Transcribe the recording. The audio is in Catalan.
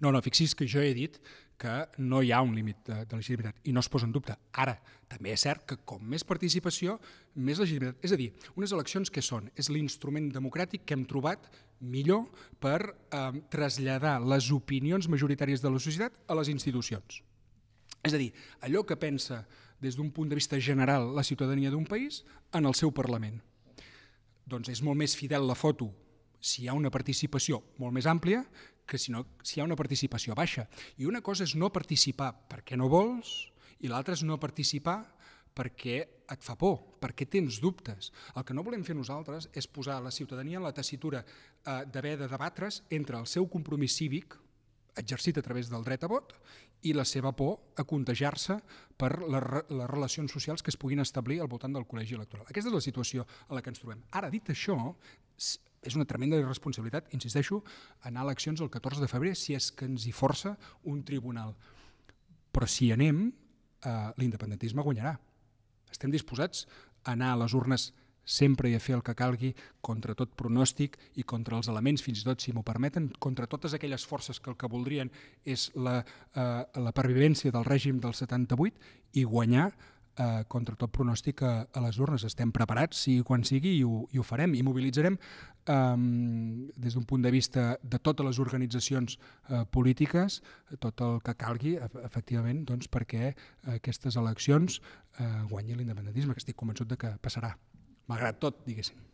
No, no, fixi's que jo he dit que no hi ha un límit de, de legitimitat i no es posa en dubte. Ara, també és cert que com més participació, més legitimitat. És a dir, unes eleccions que són? És l'instrument democràtic que hem trobat millor per eh, traslladar les opinions majoritàries de la societat a les institucions. És a dir, allò que pensa des d'un punt de vista general la ciutadania d'un país en el seu Parlament. Doncs és molt més fidel la foto si hi ha una participació molt més àmplia que si, no, si hi ha una participació baixa. I una cosa és no participar perquè no vols i l'altra és no participar perquè et fa por, perquè tens dubtes. El que no volem fer nosaltres és posar la ciutadania en la tessitura eh, d'haver de debatre's entre el seu compromís cívic, exercit a través del dret a vot, i la seva por a contagiar-se per les, les relacions socials que es puguin establir al voltant del col·legi electoral. Aquesta és la situació a la que ens trobem. Ara, dit això, és una tremenda irresponsabilitat, insisteixo, anar a eleccions el 14 de febrer si és que ens hi força un tribunal. Però si anem, eh, l'independentisme guanyarà. Estem disposats a anar a les urnes sempre i a fer el que calgui contra tot pronòstic i contra els elements, fins i tot, si m'ho permeten, contra totes aquelles forces que el que voldrien és la, eh, la pervivència del règim del 78 i guanyar eh, contra tot pronòstic a, a les urnes. Estem preparats, si quan sigui, i ho, i ho farem i mobilitzarem eh, des d'un punt de vista de totes les organitzacions eh, polítiques, tot el que calgui, efectivament, doncs, perquè aquestes eleccions eh, guanyi l'independentisme, que estic convençut de que passarà, malgrat tot, diguéssim.